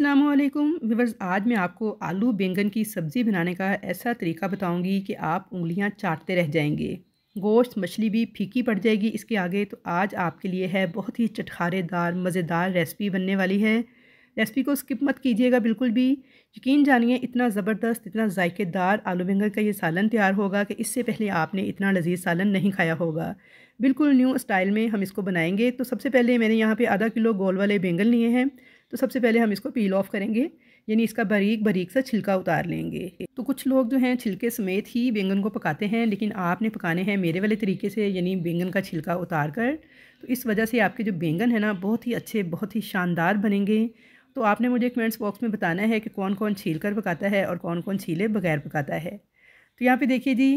अस्सलाम वालेकुम आज मैं आपको आलू बैंगन की सब्ज़ी बनाने का ऐसा तरीका बताऊंगी कि आप उंगलियां चाटते रह जाएंगे गोश्त मछली भी फीकी पड़ जाएगी इसके आगे तो आज आपके लिए है बहुत ही चटखारेदार मज़ेदार रेसिपी बनने वाली है रेसिपी को स्किप मत कीजिएगा बिल्कुल भी यकीन जानिए इतना ज़बरदस्त इतना जायकेदार आलू बैंगन का ये सालन तैयार होगा कि इससे पहले आपने इतना लजीज सालन नहीं खाया होगा बिल्कुल न्यू स्टाइल में हम इसको बनाएंगे तो सबसे पहले मैंने यहाँ पे आधा किलो गोल वाले बैंगन लिए हैं तो सबसे पहले हम इसको पील ऑफ करेंगे यानी इसका बारीक बारीक सा छिलका उतार लेंगे तो कुछ लोग जो हैं छिलके समेत ही बैंगन को पकाते हैं लेकिन आपने पकाने हैं मेरे वाले तरीके से यानी बैंगन का छिलका उतार कर तो इस वजह से आपके जो बैंगन है ना बहुत ही अच्छे बहुत ही शानदार बनेंगे तो आपने मुझे कमेंट्स बॉक्स में बताना है कि कौन कौन छील कर पकाता है और कौन कौन छीले बगैर पकाता है तो यहाँ पर देखिए जी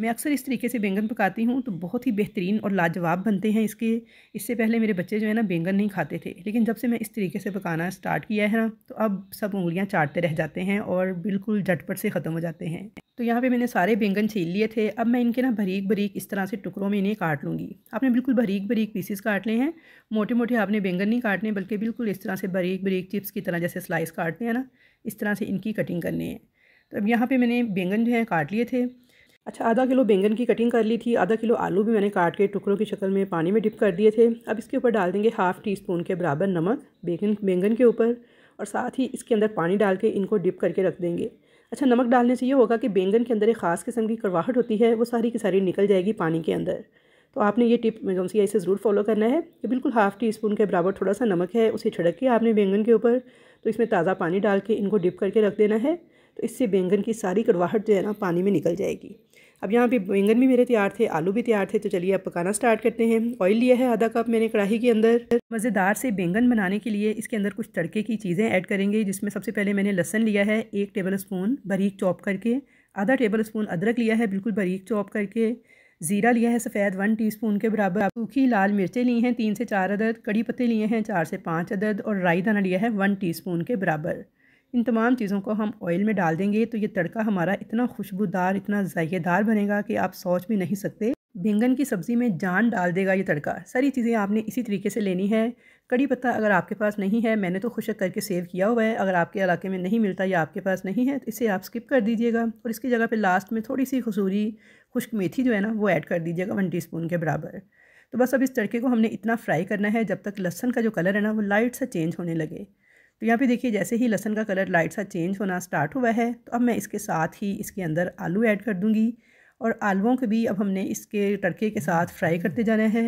मैं अक्सर इस तरीके से बैंगन पकाती हूँ तो बहुत ही बेहतरीन और लाजवाब बनते हैं इसके इससे पहले मेरे बच्चे जो है ना बैंगन नहीं खाते थे लेकिन जब से मैं इस तरीके से पकाना स्टार्ट किया है ना तो अब सब उंगलियाँ चाटते रह जाते हैं और बिल्कुल झटपट से ख़त्म हो जाते हैं तो यहाँ पे मैंने सारे बैंगन छील लिए थे अब मैं इनके ना बरीक बरीक इस तरह से टुकड़ों में इन्हें काट लूँगी आपने बिल्कुल बरीक बरीक पीसेस काट ले हैं मोटे मोटे आपने बैंगन नहीं काटने बल्कि बिल्कुल इस तरह से बरीक बरीक चिप्स की तरह जैसे स्लाइस काटते हैं ना इस तरह से इनकी कटिंग करनी है तो अब यहाँ पे मैंने बैंगन जो है काट लिए थे अच्छा आधा किलो बैंगन की कटिंग कर ली थी आधा किलो आलू भी मैंने काट के टुकड़ों की शक्ल में पानी में डिप कर दिए थे अब इसके ऊपर डाल देंगे हाफ़ टी स्पून के बराबर नमक बैंगन बैंगन के ऊपर और साथ ही इसके अंदर पानी डाल के इनको डिप करके रख देंगे अच्छा नमक डालने से ये होगा कि बैंगन के अंदर एक ख़ास किस्म की करवाहट होती है वो सारी की सारी निकल जाएगी पानी के अंदर तो आपने ये टिप कौन सी इसे ज़रूर फॉलो करना है कि बिल्कुल हाफ़ टी स्पून के बराबर थोड़ा सा नमक है उसे छिड़क के आपने बैंगन के ऊपर तो इसमें ताज़ा पानी डाल के इनको डिप करके रख देना है तो इससे बैंगन की सारी कड़वाहट जो है ना पानी में निकल जाएगी अब यहाँ पे बैंगन भी मेरे तैयार थे आलू भी तैयार थे तो चलिए अब पकाना स्टार्ट करते हैं ऑयल लिया है आधा कप मैंने कढ़ाई के अंदर मज़ेदार से बैंगन बनाने के लिए इसके अंदर कुछ तड़के की चीज़ें ऐड करेंगे जिसमें सबसे पहले मैंने लहसन लिया है एक टेबल स्पून बारीक चॉप करके आधा टेबल स्पून अदरक लिया है बिल्कुल बारीक चॉप करके ज़ीरा लिया है सफ़ेद वन स्पून के बराबर सूखी लाल मिर्चें ली हैं तीन से चार अदद कड़ी पत्ते लिए हैं चार से पाँच अदद और राई दाना लिया है वन स्पून के बराबर इन तमाम चीज़ों को हम ऑयल में डाल देंगे तो ये तड़का हमारा इतना खुशबूदार इतना जायकेदार बनेगा कि आप सोच भी नहीं सकते बैंगन की सब्ज़ी में जान डाल देगा ये तड़का सारी चीज़ें आपने इसी तरीके से लेनी है कड़ी पत्ता अगर आपके पास नहीं है मैंने तो खुशक करके सेव किया हुआ है अगर आपके इलाके में नहीं मिलता या आपके पास नहीं है तो इसे आप स्किप कर दीजिएगा और इसकी जगह पर लास्ट में थोड़ी सी खसूरी खुश्क मेथी जो है ना वो ऐड कर दीजिएगा वन स्पून के बराबर तो बस अब इस तड़के को हमने इतना फ्राई करना है जब तक लहसन का जो कलर है ना वो लाइट सा चेंज होने लगे तो यहाँ पे देखिए जैसे ही लहसन का कलर लाइट सा चेंज होना स्टार्ट हुआ है तो अब मैं इसके साथ ही इसके अंदर आलू ऐड कर दूँगी और आलुओं के भी अब हमने इसके तड़के के साथ फ्राई करते जाना है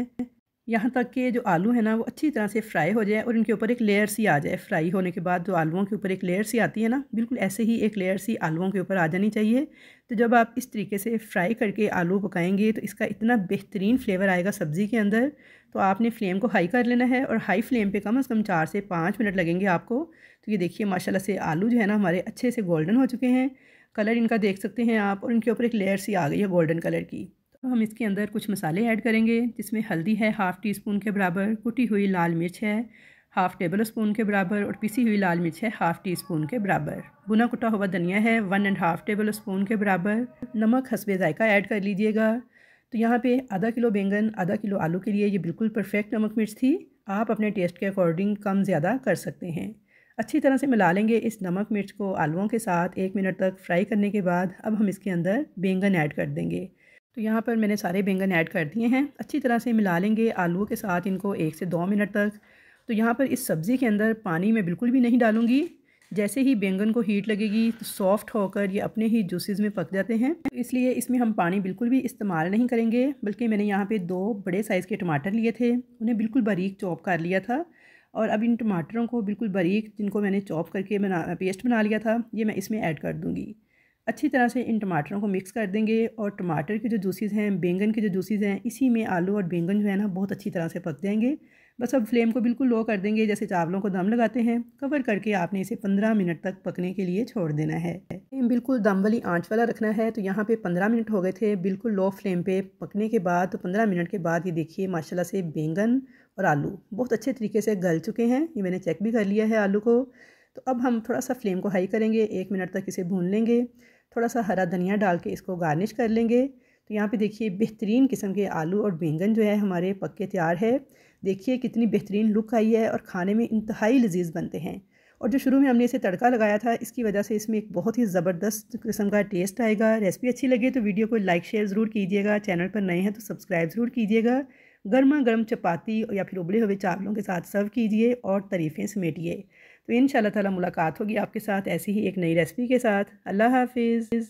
यहाँ तक कि जो आलू है ना वो अच्छी तरह से फ्राई हो जाए और इनके ऊपर एक लेयर सी आ जाए फ्राई होने के बाद जो आलूओं के ऊपर एक लेयर सी आती है ना बिल्कुल ऐसे ही एक लेयर सी आलूओं के ऊपर आ जानी चाहिए तो जब आप इस तरीके से फ्राई करके आलू पकाएंगे तो इसका इतना बेहतरीन फ्लेवर आएगा सब्ज़ी के अंदर तो आपने फ्लेम को हाई कर लेना है और हाई फ्लेम पर कम अज़ कम चार से पाँच मिनट लगेंगे आपको तो ये देखिए माशाला से आलू जो है ना हमारे अच्छे से गोल्डन हो चुके हैं कलर इनका देख सकते हैं आप और इनके ऊपर एक लेयर सी आ गई है गोल्डन कलर की तो हम इसके अंदर कुछ मसाले ऐड करेंगे जिसमें हल्दी है हाफ़ टी स्पून के बराबर कुटी हुई लाल मिर्च है हाफ़ टेबल स्पून के बराबर और पिसी हुई लाल मिर्च है हाफ़ टी स्पून के बराबर बुना कुटा हुआ धनिया है one and half tablespoon के बराबर नमक हसबे ज़ायका ऐड कर लीजिएगा तो यहाँ पे आधा किलो बैंगन आधा किलो आलू के लिए ये बिल्कुल परफेक्ट नमक मिर्च थी आप अपने टेस्ट के अकॉर्डिंग कम ज़्यादा कर सकते हैं अच्छी तरह से मिला लेंगे इस नमक मिर्च को आलुओं के साथ एक मिनट तक फ्राई करने के बाद अब हम इसके अंदर बैंगन ऐड कर देंगे तो यहाँ पर मैंने सारे बैंगन ऐड कर दिए हैं अच्छी तरह से मिला लेंगे आलू के साथ इनको एक से दो मिनट तक तो यहाँ पर इस सब्ज़ी के अंदर पानी मैं बिल्कुल भी नहीं डालूँगी जैसे ही बैंगन को हीट लगेगी तो सॉफ़्ट होकर ये अपने ही जूसेस में पक जाते हैं तो इसलिए इसमें हम पानी बिल्कुल भी इस्तेमाल नहीं करेंगे बल्कि मैंने यहाँ पे दो बड़े साइज़ के टमाटर लिए थे उन्हें बिल्कुल बारीक चॉप कर लिया था और अब इन टमाटरों को बिल्कुल बारीक जिनको मैंने चॉप करके बना पेस्ट बना लिया था ये मैं इसमें ऐड कर दूँगी अच्छी तरह से इन टमाटरों को मिक्स कर देंगे और टमाटर के जो जूसेज हैं बैंगन के जो जूसेज़ हैं इसी में आलू और बैंगन जो है ना बहुत अच्छी तरह से पक जाएंगे बस अब फ्लेम को बिल्कुल लो कर देंगे जैसे चावलों को दम लगाते हैं कवर करके आपने इसे पंद्रह मिनट तक पकने के लिए छोड़ देना है फ्लेम बिल्कुल दम वाली आँच वाला रखना है तो यहाँ पे पंद्रह मिनट हो गए थे बिल्कुल लो फ्लेम पे पकने के बाद तो पंद्रह मिनट के बाद ये देखिए माशाल्लाह से बैंगन और आलू बहुत अच्छे तरीके से गल चुके हैं ये मैंने चेक भी कर लिया है आलू को तो अब हम थोड़ा सा फ्लेम को हाई करेंगे एक मिनट तक इसे भून लेंगे थोड़ा सा हरा धनिया डाल के इसको गार्निश कर लेंगे तो यहाँ पे देखिए बेहतरीन किस्म के आलू और बैंगन जो है हमारे पक्के तैयार है देखिए कितनी बेहतरीन लुक आई है और खाने में इंतहाई लजीज बनते हैं और जो शुरू में हमने इसे तड़का लगाया था इसकी वजह से इसमें एक बहुत ही ज़बरदस्त किस्म का टेस्ट आएगा रेसिपी अच्छी लगे तो वीडियो को लाइक शेयर ज़रूर कीजिएगा चैनल पर नए हैं तो सब्सक्राइब ज़रूर कीजिएगा गर्मा गर्म चपाती या फिर उबले हुए चावलों के साथ सर्व कीजिए और तरीफ़ें समेटिए तो इन तला मुलाकात होगी आपके साथ ऐसी ही एक नई रेसिपी के साथ अल्लाह हाफिज़